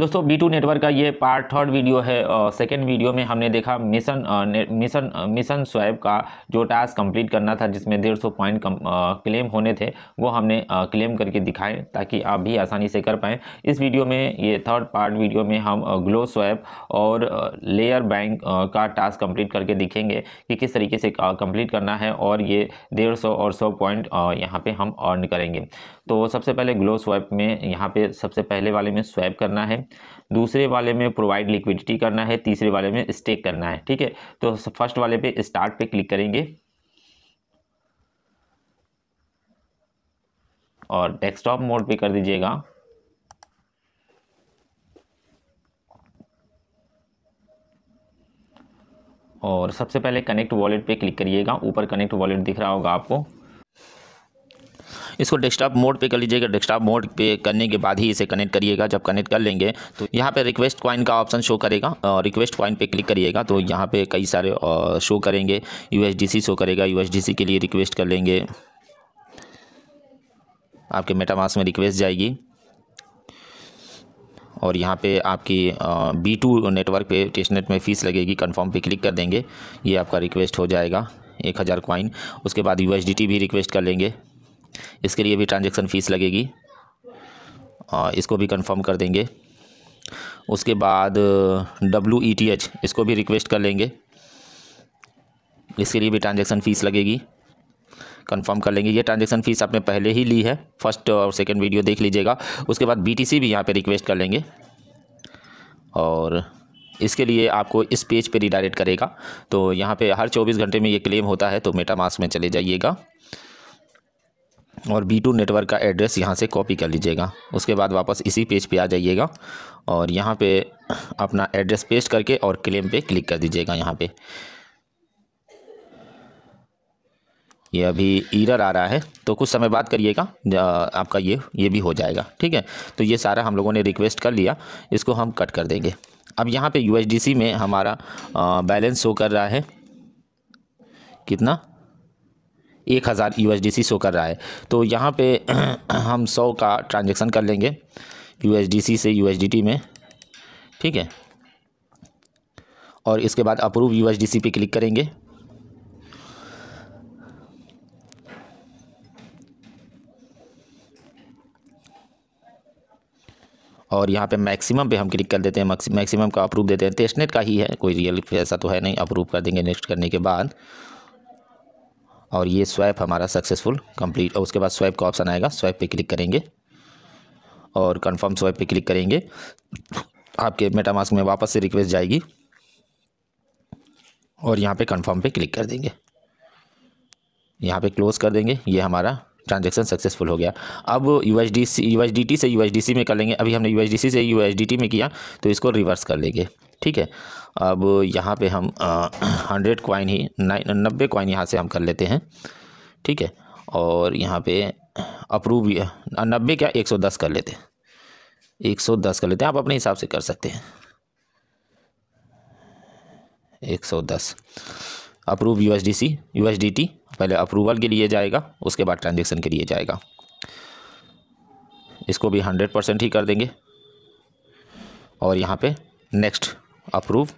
दोस्तों B two network का ये पार्ट थर्ड वीडियो है सेकेंड वीडियो में हमने देखा मिशन मिशन मिशन स्वैप का जो टास्क कंप्लीट करना था जिसमें डेढ़ सौ पॉइंट क्लेम होने थे वो हमने क्लेम करके दिखाएं ताकि आप भी आसानी से कर पाएँ इस वीडियो में ये थर्ड पार्ट वीडियो में हम ग्लो स्वैप और लेयर बैंक का टास्क कम्प्लीट करके दिखेंगे कि किस तरीके से कम्प्लीट करना है और ये डेढ़ सौ और सौ पॉइंट यहाँ पर हम अर्न करेंगे तो सबसे पहले ग्लो स्वैप में यहाँ पर सबसे पहले वाले में स्वैप करना है दूसरे वाले में प्रोवाइड लिक्विडिटी करना है तीसरे वाले में स्टेक करना है ठीक है तो फर्स्ट वाले पे स्टार्ट पे क्लिक करेंगे और डेस्कटॉप मोड पे कर दीजिएगा और सबसे पहले कनेक्ट वॉलेट पे क्लिक करिएगा ऊपर कनेक्ट वॉलेट दिख रहा होगा आपको इसको डेस्कटॉप मोड पे कर लीजिएगा डेस्कटॉप मोड पे करने के बाद ही इसे कनेक्ट करिएगा जब कनेक्ट कर लेंगे तो यहाँ पे रिक्वेस्ट क्वाइन का ऑप्शन शो करेगा रिक्वेस्ट कॉइन पे क्लिक करिएगा तो यहाँ पे कई सारे शो करेंगे यू शो करेगा यू के लिए रिक्वेस्ट कर लेंगे आपके मेटामास में रिक्वेस्ट जाएगी और यहाँ पे आपकी बी टू नेटवर्क पे टेस्टनेट में फ़ीस लगेगी कंफर्म पे क्लिक कर देंगे ये आपका रिक्वेस्ट हो जाएगा एक हज़ार कॉइन उसके बाद यू भी रिक्वेस्ट कर लेंगे इसके लिए भी ट्रांजेक्शन फ़ीस लगेगी और इसको भी कंफर्म कर देंगे उसके बाद डब्ल्यू ई टी एच इसको भी रिक्वेस्ट कर लेंगे इसके लिए भी ट्रांजेक्शन फ़ीस लगेगी कंफर्म कर लेंगे ये ट्रांजेक्शन फ़ीस आपने पहले ही ली है फर्स्ट और सेकंड वीडियो देख लीजिएगा उसके बाद बी भी यहाँ पे रिक्वेस्ट कर लेंगे और इसके लिए आपको इस पेज पे रिडायरेक्ट करेगा तो यहाँ पे हर 24 घंटे में ये क्लेम होता है तो मेटा मास में चले जाइएगा और बी टू नेटवर्क का एड्रेस यहाँ से कॉपी कर लीजिएगा उसके बाद वापस इसी पेज पे आ जाइएगा और यहाँ पे अपना एड्रेस पेस्ट करके और क्लेम पे क्लिक कर दीजिएगा यहाँ पे ये अभी ईरर आ रहा है तो कुछ समय बाद करिएगा आपका ये ये भी हो जाएगा ठीक है तो ये सारा हम लोगों ने रिक्वेस्ट कर लिया इसको हम कट कर देंगे अब यहाँ पे यू में हमारा बैलेंस शो कर रहा है कितना एक हज़ार यू शो कर रहा है तो यहाँ पे हम सौ का ट्रांजेक्शन कर लेंगे यू से यू में ठीक है और इसके बाद अप्रूव यू पे क्लिक करेंगे और यहाँ पे मैक्सिमम पे हम क्लिक कर देते हैं मैक्सिमम का अप्रूव देते हैं टेस्टनेट का ही है कोई रियल ऐसा तो है नहीं अप्रूव कर देंगे नेक्स्ट करने के बाद और ये स्वैप हमारा सक्सेसफुल कंप्लीट और उसके बाद स्वैप का ऑप्शन आएगा स्वैप पे क्लिक करेंगे और कंफर्म स्वैप पे क्लिक करेंगे आपके मेटामास्क में वापस से रिक्वेस्ट जाएगी और यहाँ पे कंफर्म पे क्लिक कर देंगे यहाँ पे क्लोज़ कर देंगे ये हमारा ट्रांजेक्शन सक्सेसफुल हो गया अब U S D C U S D T से यू एस डी सी में कर लेंगे अभी हमने यू एस डी सी से यू एस डी टी में किया तो इसको रिवर्स कर लेंगे ठीक है अब यहाँ पे हम हंड्रेड कॉइन ही नाइन नब्बे कॉइन यहाँ से हम कर लेते हैं ठीक है और यहाँ पे अप्रूव नब्बे क्या एक सौ दस कर लेते हैं एक सौ दस कर लेते हैं आप अपने हिसाब से कर सकते हैं एक सौ दस approve U S D C U S D T पहले अप्रूवल के लिए जाएगा उसके बाद ट्रांजेक्शन के लिए जाएगा इसको भी हंड्रेड परसेंट ही कर देंगे और यहाँ पे नेक्स्ट अप्रूव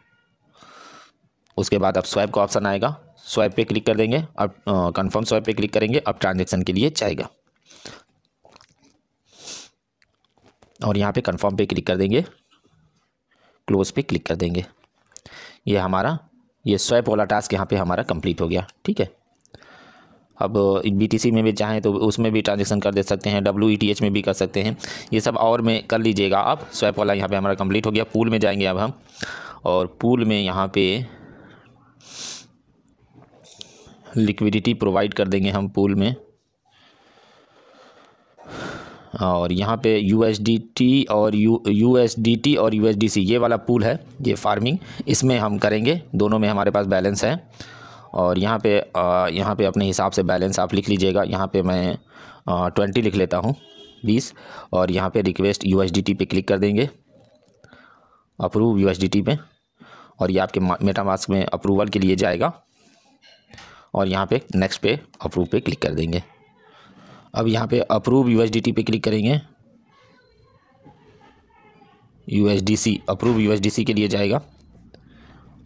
उसके बाद अब स्वाइप का ऑप्शन आएगा स्वाइप पे क्लिक कर देंगे अब कंफर्म स्वाइप पे क्लिक करेंगे अब ट्रांजेक्शन के लिए जाएगा और यहाँ पे कंफर्म पे क्लिक कर देंगे क्लोज पे क्लिक कर देंगे ये हमारा ये स्वाइप वाला टास्क यहाँ पे हमारा कंप्लीट हो गया ठीक है अब बी में भी चाहें तो उसमें भी ट्रांजेक्शन कर दे सकते हैं डब्ल्यू e में भी कर सकते हैं ये सब और में कर लीजिएगा आप स्वैप वाला यहाँ पर हमारा कंप्लीट हो गया पूल में जाएंगे अब हम और पूल में यहाँ पे लिक्विडिटी प्रोवाइड कर देंगे हम पूल में और यहाँ पे यू और यू यू और यू ये वाला पूल है ये फार्मिंग इसमें हम करेंगे दोनों में हमारे पास बैलेंस है और यहाँ पे यहाँ पे अपने हिसाब से बैलेंस आप लिख लीजिएगा यहाँ पे मैं ट्वेंटी लिख लेता हूँ बीस और यहाँ पे रिक्वेस्ट यू पे क्लिक कर देंगे अप्रूव यू पे और ये आपके मेटामास्क में अप्रूवल के लिए जाएगा और यहाँ पे नेक्स्ट पे अप्रूव पे क्लिक कर देंगे अब यहाँ पे अप्रूव यू पे क्लिक करेंगे यू अप्रूव यू के लिए जाएगा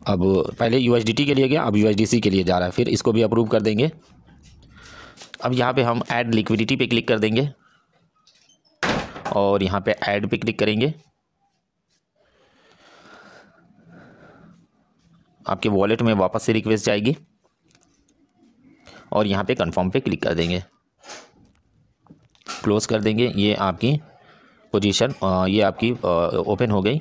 अब पहले यू के लिए गया अब यू के लिए जा रहा है फिर इसको भी अप्रूव कर देंगे अब यहाँ पे हम ऐड लिक्विडिटी पे क्लिक कर देंगे और यहाँ पे ऐड पे क्लिक करेंगे आपके वॉलेट में वापस से रिक्वेस्ट जाएगी और यहाँ पे कंफर्म पे क्लिक कर देंगे क्लोज़ कर देंगे ये आपकी पोजीशन ये आपकी ओपन हो गई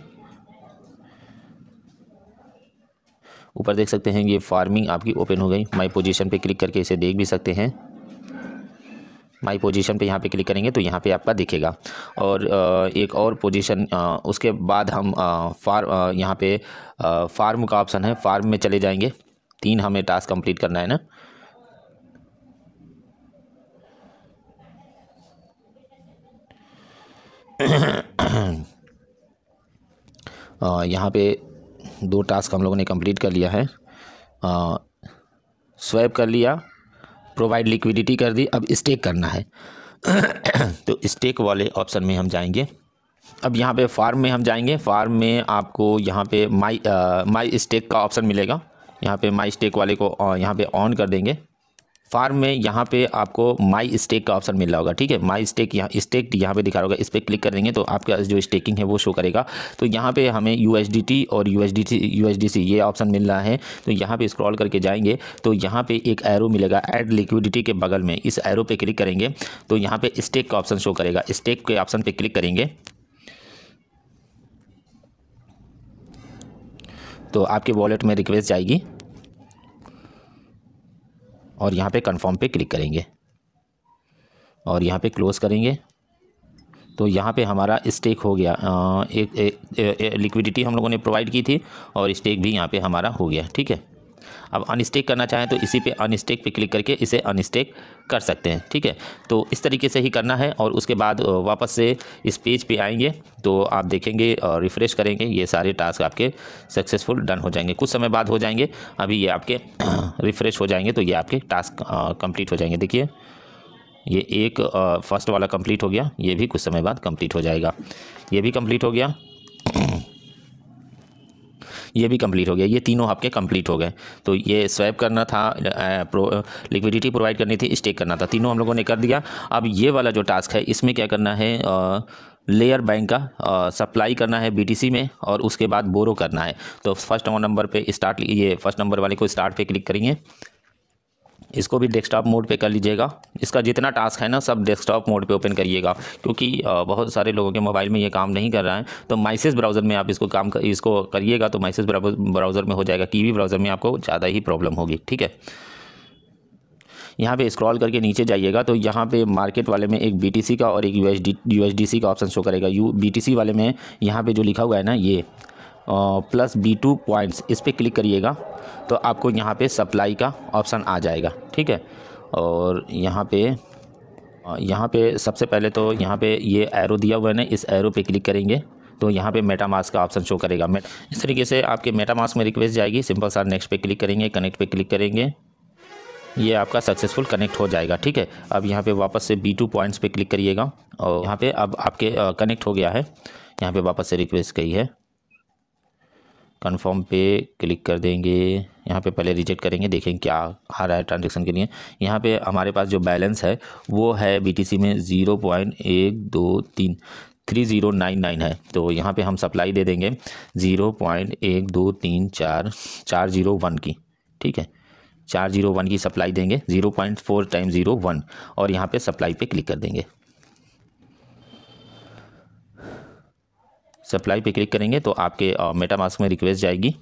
ऊपर देख सकते हैं ये फार्मिंग आपकी ओपन हो गई माई पोजिशन पर क्लिक करके इसे देख भी सकते हैं माई पोजीशन पे यहाँ पे क्लिक करेंगे तो यहाँ पे आपका दिखेगा और एक और पोजीशन उसके बाद हम फार यहाँ पे फार्म का ऑप्शन है फार्म में चले जाएंगे तीन हमें टास्क कंप्लीट करना है ना यहाँ पे दो टास्क हम लोगों ने कंप्लीट कर लिया है स्वैप कर लिया प्रोवाइड लिक्विडिटी कर दी अब स्टेक करना है तो स्टेक वाले ऑप्शन में हम जाएंगे अब यहाँ पे फार्म में हम जाएंगे फार्म में आपको यहाँ पे माई आ, माई स्टेक का ऑप्शन मिलेगा यहाँ पे माई स्टेक वाले को यहाँ पे ऑन कर देंगे फार्म में यहाँ पे आपको माई स्टेक का ऑप्शन मिल रहा होगा ठीक है माई स्टेक यहाँ स्टेक यहाँ पे दिखा रहा होगा इस पर क्लिक कर देंगे तो आपका जो स्टेकिंग है वो शो करेगा तो यहाँ पे हमें यू और यू एस ये ऑप्शन मिल रहा है तो यहाँ पे स्क्रॉल करके जाएंगे तो यहाँ पे एक एरो मिलेगा एड लिक्विडिटी के बगल में इस एरो पे क्लिक करेंगे तो यहाँ पे स्टेक का ऑप्शन शो करेगा स्टेक के ऑप्शन पर क्लिक करेंगे तो आपके वॉलेट में रिक्वेस्ट जाएगी और यहाँ पे कंफर्म पे क्लिक करेंगे और यहाँ पे क्लोज़ करेंगे तो यहाँ पे हमारा स्टेक हो गया एक, एक लिक्विडिटी हम लोगों ने प्रोवाइड की थी और स्टेक भी यहाँ पे हमारा हो गया ठीक है अब अनस्टेक करना चाहें तो इसी पे अनस्टेक पे क्लिक करके इसे अनस्टेक कर सकते हैं ठीक है तो इस तरीके से ही करना है और उसके बाद वापस से इस पेज पे आएंगे तो आप देखेंगे और रिफ़्रेश करेंगे ये सारे टास्क आपके सक्सेसफुल डन हो जाएंगे कुछ समय बाद हो जाएंगे अभी ये आपके रिफ़्रेश हो जाएंगे तो ये आपके टास्क कंप्लीट हो जाएंगे देखिए ये एक फ़र्स्ट वाला कम्प्लीट हो गया ये भी कुछ समय बाद कंप्लीट हो जाएगा ये भी कम्प्लीट हो गया ये भी कंप्लीट हो गया ये तीनों आपके कंप्लीट हो गए तो ये स्वैप करना था प्रो, लिक्विडिटी प्रोवाइड करनी थी स्टेक करना था तीनों हम लोगों ने कर दिया अब ये वाला जो टास्क है इसमें क्या करना है आ, लेयर बैंक का सप्लाई करना है बीटीसी में और उसके बाद बोरो करना है तो फर्स्ट नंबर पे स्टार्ट ये फर्स्ट नंबर वाले को स्टार्ट पे क्लिक करेंगे इसको भी डेस्कटॉप मोड पे कर लीजिएगा इसका जितना टास्क है ना सब डेस्कटॉप मोड पे ओपन करिएगा क्योंकि बहुत सारे लोगों के मोबाइल में ये काम नहीं कर रहा है तो माइसिस ब्राउज़र में आप इसको काम कर, इसको करिएगा तो माइसिस ब्राउज़र में हो जाएगा वी ब्राउज़र में आपको ज़्यादा ही प्रॉब्लम होगी ठीक है यहाँ पे स्क्रॉल करके नीचे जाइएगा तो यहाँ पे मार्केट वाले में एक बी का और एक यू का ऑप्शन शो करेगा यू बी वाले में यहाँ पर जो लिखा हुआ है ना ये प्लस बी टू पॉइंट्स इस पर क्लिक करिएगा तो आपको यहाँ पे सप्लाई का ऑप्शन आ जाएगा ठीक है और यहाँ पे यहाँ पे सबसे पहले तो यहाँ पे ये एरो दिया हुआ है ना इस एरो पे क्लिक करेंगे तो यहाँ पे मेटामास्क का ऑप्शन शो करेगा इस तरीके से आपके मेटामास्क में रिक्वेस्ट जाएगी सिंपल सा नेक्स्ट पे क्लिक करेंगे कनेक्ट पे क्लिक करेंगे ये आपका सक्सेसफुल कनेक्ट हो जाएगा ठीक है अब यहाँ पे वापस से बी टू पॉइंट्स पे क्लिक करिएगा और यहाँ पे अब आपके कनेक्ट हो गया है यहाँ पे वापस से रिक्वेस्ट गई है कन्फर्म पे क्लिक कर देंगे यहाँ पे पहले रिजेक्ट करेंगे देखेंगे क्या आ रहा है ट्रांजेक्शन के लिए यहाँ पे हमारे पास जो बैलेंस है वो है बीटीसी में ज़ीरो पॉइंट एक दो तीन थ्री ज़ीरो नाइन नाइन है तो यहाँ पे हम सप्लाई दे देंगे ज़ीरो पॉइंट एक दो तीन चार चार ज़ीरो वन की ठीक है चार ज़ीरो वन की सप्लाई देंगे zero point four time zero one और यहाँ पे सप्लाई पे क्लिक कर देंगे सप्लाई पे क्लिक करेंगे तो आपके मेटा मास्क में रिक्वेस्ट जाएगी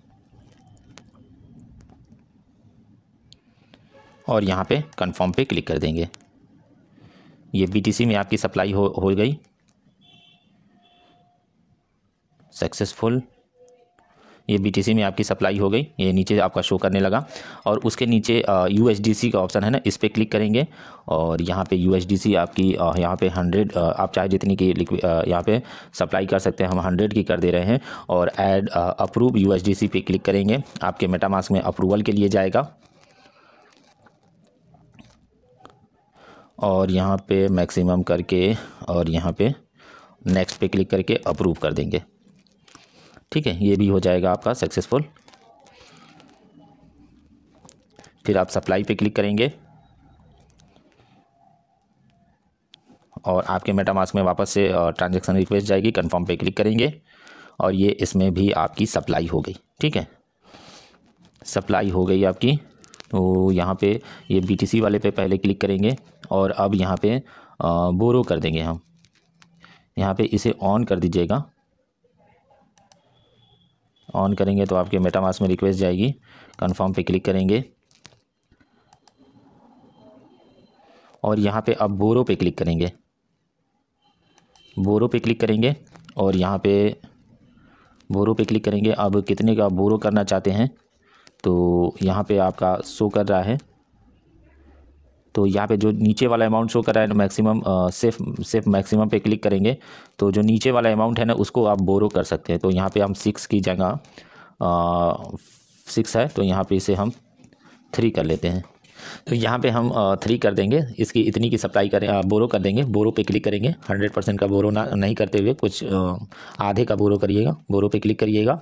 और यहाँ पे कंफर्म पे क्लिक कर देंगे ये बीटीसी में आपकी सप्लाई हो हो गई सक्सेसफुल ये बी में आपकी सप्लाई हो गई ये नीचे आपका शो करने लगा और उसके नीचे यू का ऑप्शन है ना इस पर क्लिक करेंगे और यहाँ पे यू आपकी यहाँ पे हंड्रेड आप चाहे जितनी की लिक्वि यहाँ पे सप्लाई कर सकते हैं हम हंड्रेड की कर दे रहे हैं और एड अप्रूव यू पे क्लिक करेंगे आपके मेटामास्क में अप्रूवल के लिए जाएगा और यहाँ पे मैक्सिमम करके और यहाँ पे नेक्स्ट पे क्लिक करके अप्रूव कर देंगे ठीक है ये भी हो जाएगा आपका सक्सेसफुल फिर आप सप्लाई पे क्लिक करेंगे और आपके मेटामास्क में वापस से ट्रांजेक्शन रिक्वेस्ट जाएगी कन्फर्म पे क्लिक करेंगे और ये इसमें भी आपकी सप्लाई हो गई ठीक है सप्लाई हो गई आपकी तो यहाँ पे ये बीटीसी वाले पे पहले क्लिक करेंगे और अब यहाँ पे बोरो कर देंगे हम यहाँ पे इसे ऑन कर दीजिएगा ऑन करेंगे तो आपके मेटामास में रिक्वेस्ट जाएगी कन्फर्म पे क्लिक करेंगे और यहाँ पर आप बोरो पर क्लिक करेंगे बोरो पे क्लिक करेंगे और यहाँ पे बोरो पे क्लिक करेंगे अब कितने का बोरो करना चाहते हैं तो यहाँ पे आपका शो कर रहा है तो यहाँ पे जो नीचे वाला अमाउंट शो कर रहा है मैक्सिमम तो सिर्फ सिर्फ मैक्सिमम पे क्लिक करेंगे तो जो नीचे वाला अमाउंट है ना उसको आप बोरो कर सकते हैं तो यहाँ पे हम सिक्स की जगह सिक्स है तो यहाँ पे इसे हम थ्री कर लेते हैं तो यहाँ पे हम थ्री कर देंगे इसकी इतनी की सप्लाई करें बोरो कर देंगे बोरो पे क्लिक करेंगे हंड्रेड परसेंट का बोरो ना नहीं करते हुए कुछ आधे का बोरो करिएगा बोरो पे क्लिक करिएगा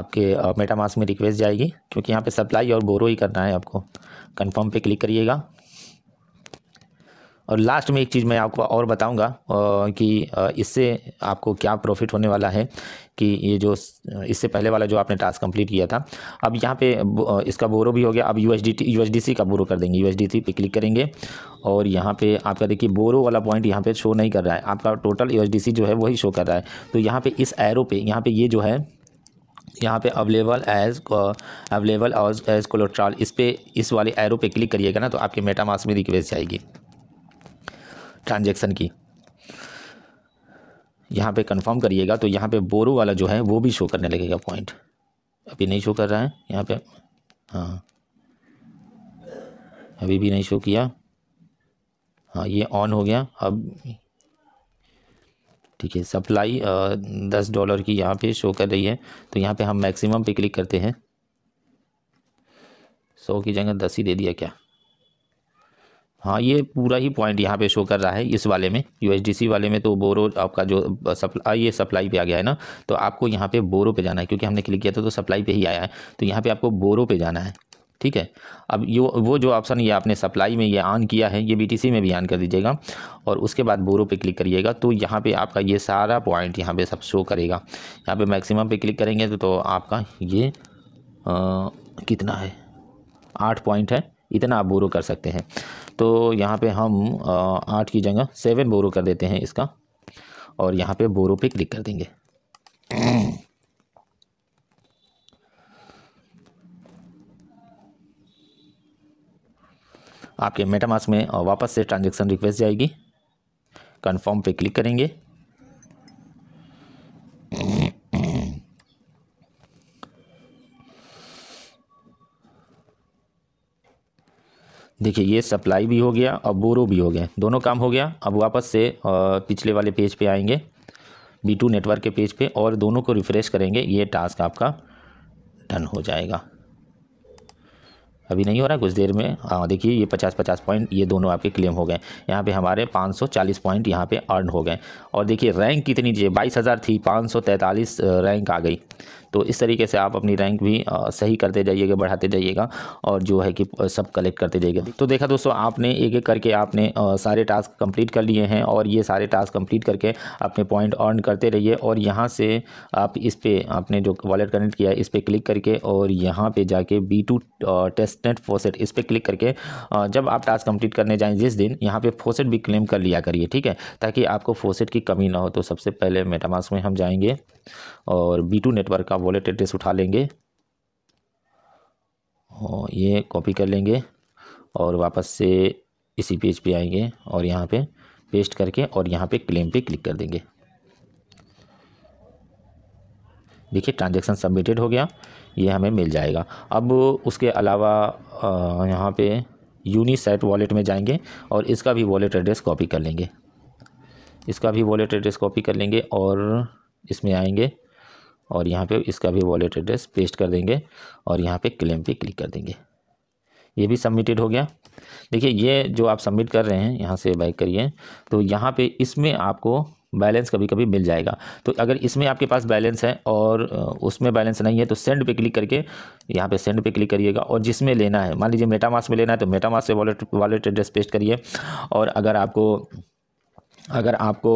आपके मेटामास में रिक्वेस्ट जाएगी क्योंकि यहाँ पे सप्लाई और बोरो ही करना है आपको कंफर्म पे क्लिक करिएगा और लास्ट में एक चीज़ मैं आपको और बताऊंगा कि इससे आपको क्या प्रॉफिट होने वाला है कि ये जो इससे पहले वाला जो आपने टास्क कंप्लीट किया था अब यहाँ पे इसका बोरो भी हो गया अब यू एच सी का बोरो कर देंगे यू पे क्लिक करेंगे और यहाँ पे आपका देखिए बोरो वाला पॉइंट यहाँ पे शो नहीं कर रहा है आपका टोटल यू जो है वही शो कर रहा है तो यहाँ पर इस एरो पे यहाँ पर ये जो है यहाँ पे available as available as collateral इस पे इस वाले एरो पे क्लिक करिएगा ना तो आपके मेटामास में रिक्वेस्ट आएगी ट्रांजेक्शन की यहाँ पे कंफर्म करिएगा तो यहाँ पे बोरो वाला जो है वो भी शो करने लगेगा पॉइंट अभी नहीं शो कर रहा है यहाँ पे हाँ अभी भी नहीं शो किया हाँ ये ऑन हो गया अब ठीक है सप्लाई दस डॉलर की यहाँ पे शो कर रही है तो यहाँ पे हम मैक्सिमम पे क्लिक करते हैं सौ की जगह दस ही दे दिया क्या हाँ ये पूरा ही पॉइंट यहाँ पे शो कर रहा है इस वाले में यू वाले में तो बोरो आपका जो सप्लाई ये सप्लाई पे आ गया है ना तो आपको यहाँ पे बोरो पे जाना है क्योंकि हमने क्लिक किया था तो सप्लाई पे ही आया है तो यहाँ पे आपको बोरो पे जाना है ठीक है अब यो वो जो ऑप्शन ये आपने सप्लाई में ये ऑन किया है ये बी में भी ऑन कर दीजिएगा और उसके बाद बोरो पे क्लिक करिएगा तो यहाँ पे आपका ये सारा पॉइंट यहाँ पे सब शो करेगा यहाँ पे मैक्सिमम पे क्लिक करेंगे तो, तो आपका ये आ, कितना है आठ पॉइंट है इतना आप बोरो कर सकते हैं तो यहाँ पे हम आठ की जगह सेवन बोरो कर देते हैं इसका और यहाँ पे बोरो पे क्लिक कर देंगे आपके मेटामास में वापस से ट्रांजेक्शन रिक्वेस्ट जाएगी कन्फर्म पे क्लिक करेंगे देखिए ये सप्लाई भी हो गया और बोरो भी हो गया दोनों काम हो गया अब वापस से पिछले वाले पेज पे आएंगे बी टू नेटवर्क के पेज पे और दोनों को रिफ़्रेश करेंगे ये टास्क आपका डन हो जाएगा अभी नहीं हो रहा है कुछ देर में हाँ देखिए ये पचास पचास पॉइंट ये दोनों आपके क्लेम हो गए यहाँ पे हमारे 540 पॉइंट यहाँ पे अर्न हो गए और देखिए रैंक कितनी चाहिए बाईस हज़ार थी पाँच रैंक आ गई तो इस तरीके से आप अपनी रैंक भी सही करते जाइएगा बढ़ाते जाइएगा और जो है कि सब कलेक्ट करते जाइएगा तो देखा दोस्तों आपने एक एक करके आपने सारे टास्क कंप्लीट कर लिए हैं और ये सारे टास्क कंप्लीट करके अपने पॉइंट अर्न करते रहिए और यहाँ से आप इस पर आपने जो वॉलेट कनेक्ट किया है इस पर क्लिक करके और यहाँ पर जाके बी टेस्ट इंस्टेंट फोसेट इस पर क्लिक करके जब आप टास्क कंप्लीट करने जाएं जिस दिन यहाँ पे फोसेट भी क्लेम कर लिया करिए ठीक है ताकि आपको फोसेट की कमी ना हो तो सबसे पहले मेटामास्क में हम जाएंगे और बी टू नेटवर्क का वॉलेट एड्रेस उठा लेंगे और ये कॉपी कर लेंगे और वापस से इसी पेज पे आएंगे और यहाँ पे पेस्ट करके और यहाँ पर क्लेम पर क्लिक कर देंगे देखिए ट्रांजैक्शन सबमिटेड हो गया ये हमें मिल जाएगा अब उसके अलावा यहाँ पे यूनिसेट वॉलेट में जाएंगे और इसका भी वॉलेट एड्रेस कॉपी कर लेंगे इसका भी वॉलेट एड्रेस कॉपी कर लेंगे और इसमें आएंगे और यहाँ पे इसका भी वॉलेट एड्रेस पेस्ट कर देंगे और यहाँ पे क्लेम पे क्लिक कर देंगे ये भी सबमिटेड हो गया देखिए ये जो आप सबमिट कर रहे हैं यहाँ से बाइक करिए तो यहाँ पे इसमें आपको बैलेंस कभी कभी मिल जाएगा तो अगर इसमें आपके पास बैलेंस है और उसमें बैलेंस नहीं है तो सेंड पे क्लिक करके यहाँ पे सेंड पे क्लिक करिएगा और जिसमें लेना है मान लीजिए मेटामास में लेना है तो मेटामास से वॉलेट वॉलेट एड्रेस पेस्ट करिए और अगर आपको अगर आपको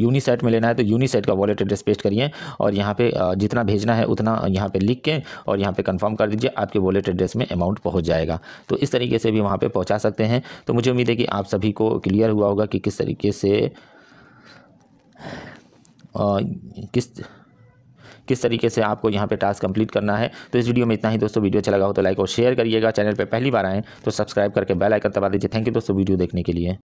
यूनिसेट में लेना है तो यूनिसेट का वॉलेट एड्रेस पेस्ट करिए और यहाँ पे जितना भेजना है उतना यहाँ पे लिख के और यहाँ पे कंफर्म कर दीजिए आपके वॉलेट एड्रेस में अमाउंट पहुँच जाएगा तो इस तरीके से भी वहाँ पे पहुँचा सकते हैं तो मुझे उम्मीद है कि आप सभी को क्लियर हुआ होगा कि किस तरीके से किस किस तरीके से आपको यहाँ पे टास्क कंप्लीट करना है तो इस वीडियो में इतना ही दोस्तों वीडियो अच्छा लगा हो तो लाइक और शेयर करिएगा चैनल पर पहली बार आएँ तो सब्सक्राइब करके बेल आइकन दबा दीजिए थैंक यू दोस्तों वीडियो देखने के लिए